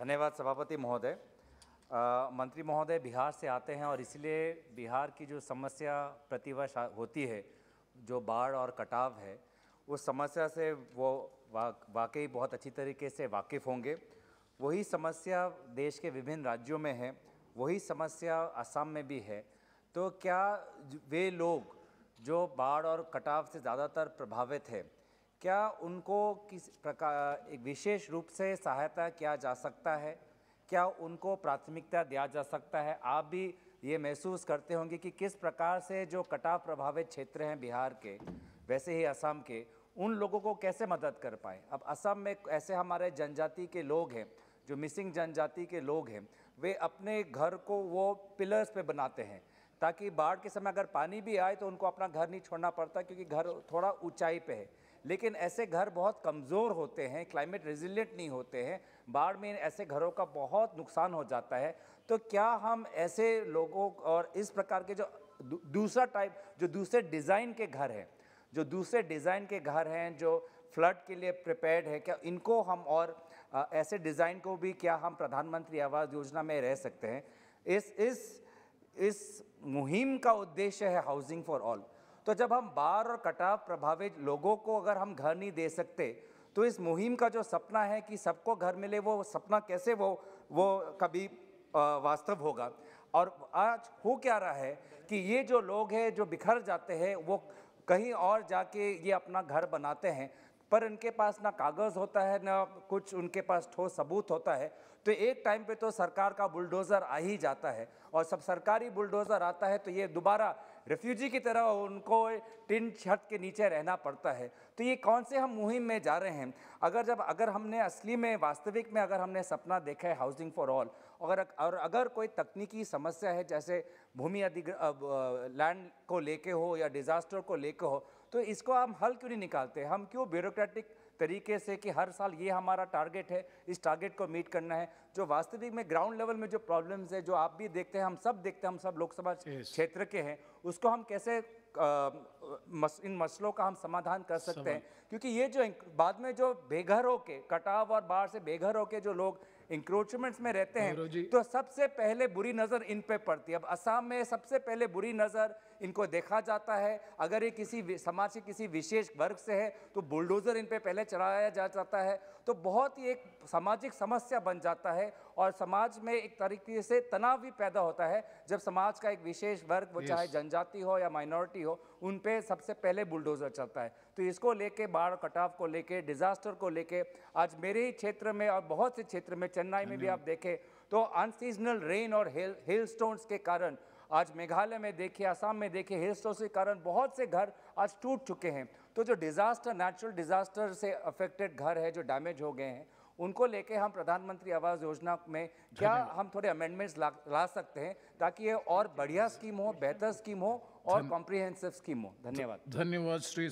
धन्यवाद सभापति महोदय मंत्री महोदय बिहार से आते हैं और इसलिए बिहार की जो समस्या प्रतिवर्ष होती है जो बाढ़ और कटाव है उस समस्या से वो वा, वाकई बहुत अच्छी तरीके से वाकिफ़ होंगे वही समस्या देश के विभिन्न राज्यों में है वही समस्या असम में भी है तो क्या वे लोग जो बाढ़ और कटाव से ज़्यादातर प्रभावित हैं क्या उनको किस प्रकार एक विशेष रूप से सहायता किया जा सकता है क्या उनको प्राथमिकता दिया जा सकता है आप भी ये महसूस करते होंगे कि किस प्रकार से जो कटाव प्रभावित क्षेत्र हैं बिहार के वैसे ही असम के उन लोगों को कैसे मदद कर पाए अब असम में ऐसे हमारे जनजाति के लोग हैं जो मिसिंग जनजाति के लोग हैं वे अपने घर को वो पिलर्स पे बनाते हैं ताकि बाढ़ के समय अगर पानी भी आए तो उनको अपना घर नहीं छोड़ना पड़ता क्योंकि घर थोड़ा ऊंचाई पे है लेकिन ऐसे घर बहुत कमज़ोर होते हैं क्लाइमेट रेजिलियंट नहीं होते हैं बाढ़ में ऐसे घरों का बहुत नुकसान हो जाता है तो क्या हम ऐसे लोगों और इस प्रकार के जो दूसरा टाइप जो दूसरे डिज़ाइन के घर हैं जो दूसरे डिज़ाइन के घर हैं जो फ्लड के लिए प्रिपेयर्ड है क्या इनको हम और ऐसे डिज़ाइन को भी क्या हम प्रधानमंत्री आवास योजना में रह सकते हैं इस इस इस मुहिम का उद्देश्य है हाउसिंग फॉर ऑल तो जब हम बाढ़ और कटाव प्रभावित लोगों को अगर हम घर नहीं दे सकते तो इस मुहिम का जो सपना है कि सबको घर मिले वो सपना कैसे वो वो कभी वास्तव होगा और आज हो क्या रहा है कि ये जो लोग हैं जो बिखर जाते हैं वो कहीं और जाके ये अपना घर बनाते हैं पर उनके पास ना कागज़ होता है ना कुछ उनके पास ठोस सबूत होता है तो एक टाइम पे तो सरकार का बुलडोज़र आ ही जाता है और सब सरकारी बुलडोज़र आता है तो ये दोबारा रेफ्यूजी की तरह उनको टिन छत के नीचे रहना पड़ता है तो ये कौन से हम मुहिम में जा रहे हैं अगर जब अगर हमने असली में वास्तविक में अगर हमने सपना देखा है हाउसिंग फॉर ऑल अगर और अगर कोई तकनीकी समस्या है जैसे भूमि अधिग्र लैंड को लेके हो या डिज़ास्टर को लेके हो तो इसको हम हल क्यों नहीं निकालते हम क्यों ब्यूरोक्रेट डेमोक्रेटिक तरीके से कि हर साल ये हमारा टारगेट है इस टारगेट को मीट करना है जो वास्तविक में ग्राउंड लेवल में जो प्रॉब्लम्स है जो आप भी देखते हैं हम सब देखते हैं हम सब लोकसभा क्षेत्र के हैं उसको हम कैसे मस, इन मसलों का हम समाधान कर सकते हैं क्योंकि ये जो बाद में जो बेघर होके कटाव और बाढ़ से बेघर होके जो लोग इंक्रोचमेंट्स में रहते हैं हाँ, तो सबसे पहले बुरी नज़र इन पे पड़ती है अब असम में सबसे पहले बुरी नज़र इनको देखा जाता है अगर ये किसी समाज के किसी विशेष वर्ग से है तो बुलडोज़र इन पे पहले चलाया जा जाता है तो बहुत ही एक सामाजिक समस्या बन जाता है और समाज में एक तरीके से तनाव भी पैदा होता है जब समाज का एक विशेष वर्ग वो चाहे जनजाति हो या माइनॉरिटी प्रॉपर्टी हो उन पे सबसे पहले बुलडोज़र चलता है तो इसको लेके बाढ़ कटाव को लेके डिज़ास्टर को लेके आज मेरे ही क्षेत्र में और बहुत से क्षेत्र में चेन्नई में भी हाँ आप देखें तो अनसीजनल रेन और हिल स्टोन्स के कारण आज मेघालय में देखिए आसाम में देखिए हिल स्टोन्स के कारण बहुत से घर आज टूट चुके हैं तो जो डिज़ास्टर नेचुरल डिज़ास्टर से अफेक्टेड घर है जो डैमेज हो गए हैं उनको लेके हम प्रधानमंत्री आवास योजना में क्या हम थोड़े अमेंडमेंट्स ला, ला सकते हैं ताकि ये और बढ़िया स्कीम हो बेहतर स्कीम हो और कॉम्प्रिहेंसिव स्कीम हो धन्यवाद धन्यवाद श्री